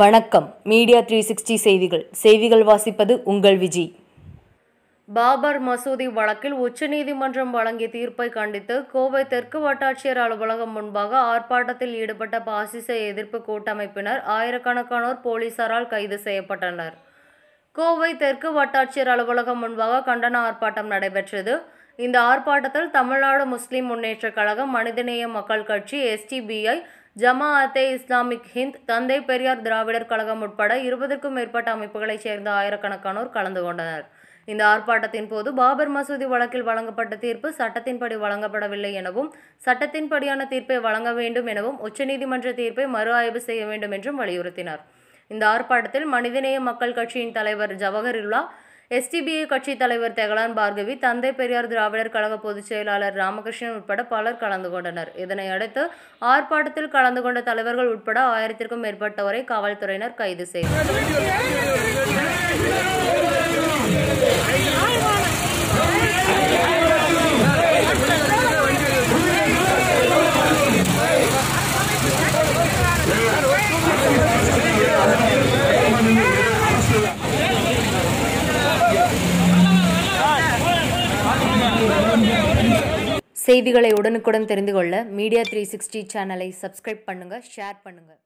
வணக்கம் media three sixty செய்திகள் செய்திகள் வாசிப்பது உங்கள் விஜி பாபர் மசூதி வழக்கில் உச்சநீதிமன்றம் வழங்கிய தீர்ப்பை கண்டித்து கோவை தெற்கு வட்டாட்சியர் அலுவலகம் முன்பாக ஆர்ப்பாட்டத்தில் ஈடுபட்ட பாசிச எதிர்ப்பு கூட்டமைப்பினர் ஆயிரக்கணக்கானோர் போலீசாரால் கைது செய்யப்பட்டனர் கோவை தெற்கு வட்டாட்சியர் அலுவலகம் முன்பாக கண்டன ஆர்ப்பாட்டம் நடைபெற்றது இந்த ஆர்ப்பாட்டத்தில் தமிழ்நாடு முஸ்லிம் முன்னேற்ற கழகம் மனிதநேய மக்கள் கட்சி எஸ்டிபிஐ ஜமாஅத்தே இஸ்லாமிக் ஹிந்த் தந்தை பெரியார் திராவிடர் கழகம் உட்பட இருபதற்கும் மேற்பட்ட அமைப்புகளைச் சேர்ந்த ஆயிரக்கணக்கானோர் கலந்து கொண்டனர் இந்த ஆர்ப்பாட்டத்தின் போது பாபர் மசூதி வழக்கில் வழங்கப்பட்ட தீர்ப்பு சட்டத்தின்படி வழங்கப்படவில்லை எனவும் சட்டத்தின்படியான தீர்ப்பை வழங்க வேண்டும் எனவும் உச்சநீதிமன்ற தீர்ப்பை மறு ஆய்வு செய்ய வேண்டும் என்றும் வலியுறுத்தினார் இந்த ஆர்ப்பாட்டத்தில் மனிதநேய மக்கள் கட்சியின் தலைவர் ஜவஹர்லா எஸ்டிபிஐ கட்சித் தலைவர் தெகலான் பார்கவி தந்தை பெரியார் திராவிடர் கழக பொதுச் செயலாளர் ராமகிருஷ்ணன் உட்பட பலர் கலந்து கொண்டனர் இதனையடுத்து ஆர்ப்பாட்டத்தில் கலந்து கொண்ட தலைவர்கள் உட்பட ஆயிரத்திற்கும் மேற்பட்டவரை காவல்துறையினர் கைது செய்தனர் செய்திகளை உடனுக்குடன் தெரிந்து கொள்ள மீடியா த்ரீ சிக்ஸ்டி சேனலை சப்ஸ்கிரைப் பண்ணுங்கள் ஷேர் பண்ணுங்கள்